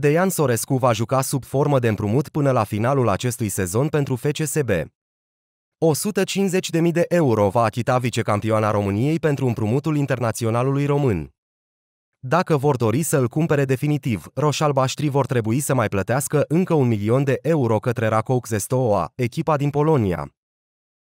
Deian Sorescu va juca sub formă de împrumut până la finalul acestui sezon pentru FCSB. 150.000 de euro va achita vicecampioana României pentru împrumutul internaționalului român. Dacă vor dori să-l cumpere definitiv, roșalbaștrii vor trebui să mai plătească încă un milion de euro către Rakow Zestoa, echipa din Polonia.